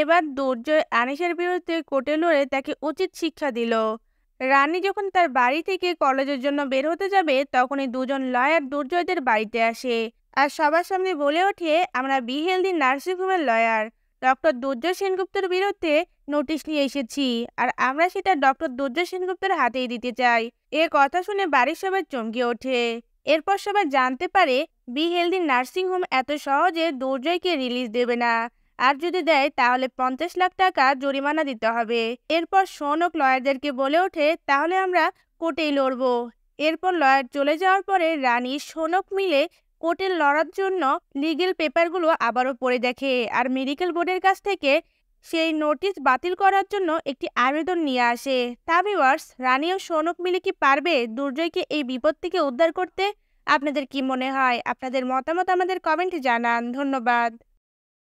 এবার দুর্জয় আনিসের বিরুদ্ধে কোটে লড়ে তাকে উচিত শিক্ষা দিল রানী যখন তার বাড়ি থেকে কলেজের জন্য বের হতে যাবে তখনই দুজন লয়ার দুর্জয়দের বাড়িতে আসে আর সবার সামনে বলে ওঠে আমরা বি হেলদি নার্সিংহোমের লয়ার ডক্টর দুর্জয় সেনগুপ্তের বিরুদ্ধে নোটিশ নিয়ে এসেছি আর আমরা সেটা ডক্টর দুর্জয় সেনগুপ্তের হাতেই দিতে চাই এ কথা শুনে বাড়ির সবাই চমকে ওঠে এরপর সবাই জানতে পারে বি হেলদি নার্সিংহোম এত সহজে দুর্জয়কে রিলিজ দেবে না আর যদি দেয় তাহলে পঞ্চাশ লাখ টাকা জরিমানা দিতে হবে এরপর সোনক লয়ারদেরকে বলে ওঠে তাহলে আমরা কোর্টেই লড়ব এরপর লয়ার চলে যাওয়ার পরে রানী সোনক মিলে কোর্টের লড়ার জন্য লিগেল পেপারগুলো আবারও পড়ে দেখে আর মেডিকেল বোর্ডের কাছ থেকে সেই নোটিশ বাতিল করার জন্য একটি আবেদন নিয়ে আসে তা ভিওয়ার্স রানী ও সৌনক মিলে কি পারবে দুর্জয়কে এই বিপদ থেকে উদ্ধার করতে আপনাদের কি মনে হয় আপনাদের মতামত আমাদের কমেন্টে জানান ধন্যবাদ